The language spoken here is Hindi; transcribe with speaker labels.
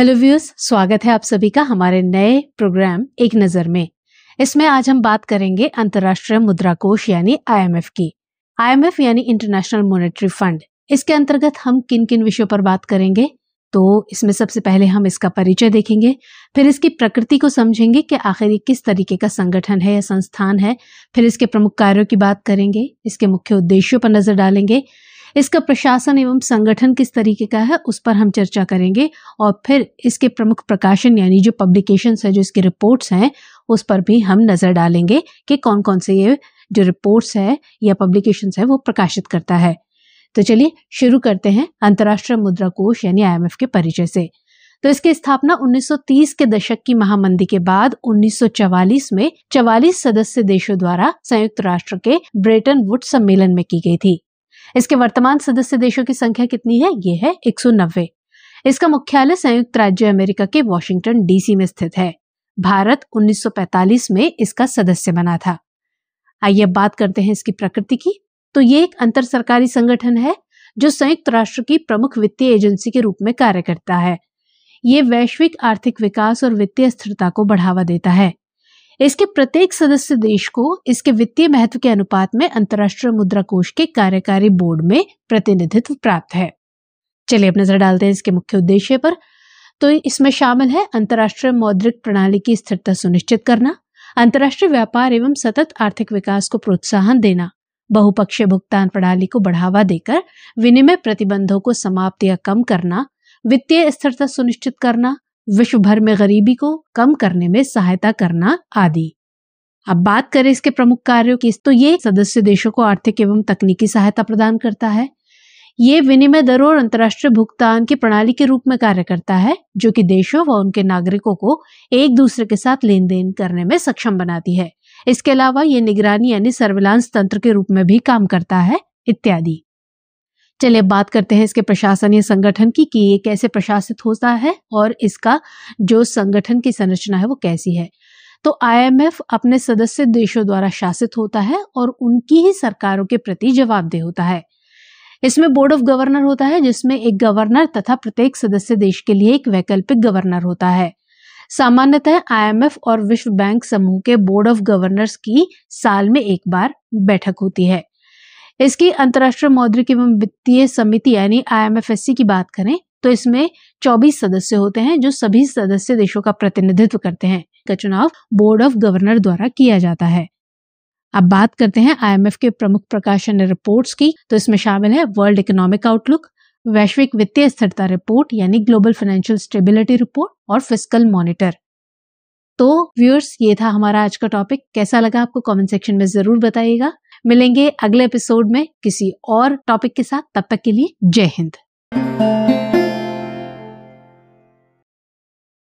Speaker 1: हेलो व्यूअर्स स्वागत है आप सभी का हमारे नए प्रोग्राम एक नज़र में इसमें आज हम बात करेंगे अंतर्राष्ट्रीय मुद्रा कोष यानी आईएमएफ की आईएमएफ यानी इंटरनेशनल मॉनेटरी फंड इसके अंतर्गत हम किन किन विषयों पर बात करेंगे तो इसमें सबसे पहले हम इसका परिचय देखेंगे फिर इसकी प्रकृति को समझेंगे कि आखिर ये किस तरीके का संगठन है या संस्थान है फिर इसके प्रमुख कार्यों की बात करेंगे इसके मुख्य उद्देश्यों पर नजर डालेंगे इसका प्रशासन एवं संगठन किस तरीके का है उस पर हम चर्चा करेंगे और फिर इसके प्रमुख प्रकाशन यानी जो पब्लिकेशन है जो इसके रिपोर्ट्स हैं उस पर भी हम नज़र डालेंगे कि कौन कौन से ये जो रिपोर्ट्स है या पब्लिकेशन है वो प्रकाशित करता है तो चलिए शुरू करते हैं अंतर्राष्ट्रीय मुद्रा कोष यानी आई के परिचय से तो इसकी स्थापना 1930 के दशक की महामंदी के बाद 1944 में 44 सदस्य देशों द्वारा संयुक्त राष्ट्र के ब्रेटन वुड सम्मेलन में की गई थी इसके वर्तमान सदस्य देशों की संख्या कितनी है ये है एक इसका मुख्यालय संयुक्त राज्य अमेरिका के वॉशिंगटन डीसी में स्थित है भारत 1945 में इसका सदस्य बना था आइए अब बात करते हैं इसकी प्रकृति की तो ये एक अंतर सरकारी संगठन है जो संयुक्त राष्ट्र की प्रमुख वित्तीय एजेंसी के रूप में कार्य करता है ये वैश्विक आर्थिक विकास और वित्तीय स्थिरता को बढ़ावा देता है इसके प्रत्येक सदस्य देश को इसके वित्तीय महत्व के अनुपात में अंतर्राष्ट्रीय मुद्रा कोष के कार्यकारी बोर्ड में प्रतिनिधित्व प्राप्त है चलिए अब नजर डालते हैं इसके मुख्य उद्देश्य पर तो इसमें शामिल है अंतर्राष्ट्रीय मौद्रिक प्रणाली की स्थिरता सुनिश्चित करना अंतर्राष्ट्रीय व्यापार एवं सतत आर्थिक विकास को प्रोत्साहन देना बहुपक्षीय भुगतान प्रणाली को बढ़ावा देकर विनिमय प्रतिबंधों को समाप्त या कम करना वित्तीय स्थिरता सुनिश्चित करना विश्व भर में गरीबी को कम करने में सहायता करना आदि अब बात करें इसके प्रमुख कार्यों की तो ये सदस्य देशों को आर्थिक एवं तकनीकी सहायता प्रदान करता है ये विनिमय दरों और अंतर्राष्ट्रीय भुगतान की प्रणाली के रूप में कार्य करता है जो कि देशों व उनके नागरिकों को एक दूसरे के साथ लेन देन करने में सक्षम बनाती है इसके अलावा ये निगरानी यानी सर्विलांस तंत्र के रूप में भी काम करता है इत्यादि चलिए बात करते हैं इसके प्रशासनीय संगठन की कि ये कैसे प्रशासित होता है और इसका जो संगठन की संरचना है वो कैसी है तो आईएमएफ अपने सदस्य देशों द्वारा शासित होता है और उनकी ही सरकारों के प्रति जवाबदेह होता है इसमें बोर्ड ऑफ गवर्नर होता है जिसमें एक गवर्नर तथा प्रत्येक सदस्य देश के लिए एक वैकल्पिक गवर्नर होता है सामान्यतः आईएमएफ और विश्व बैंक समूह के बोर्ड ऑफ गवर्नर्स की साल में एक बार बैठक होती है इसकी अंतर्राष्ट्रीय मौद्रिक एवं वित्तीय समिति यानी आई की बात करें तो इसमें 24 सदस्य होते हैं जो सभी सदस्य देशों का प्रतिनिधित्व करते हैं का चुनाव बोर्ड ऑफ गवर्नर द्वारा किया जाता है अब बात करते हैं आईएमएफ के प्रमुख प्रकाशन रिपोर्ट्स की तो इसमें शामिल है वर्ल्ड इकोनॉमिक आउटलुक वैश्विक वित्तीय स्थिरता रिपोर्ट यानी ग्लोबल फाइनेंशियल स्टेबिलिटी रिपोर्ट और फिजिकल मॉनिटर तो व्यूअर्स ये था हमारा आज का टॉपिक कैसा लगा आपको कमेंट सेक्शन में जरूर बताइएगा मिलेंगे अगले एपिसोड में किसी और टॉपिक के साथ तब तक के लिए जय हिंद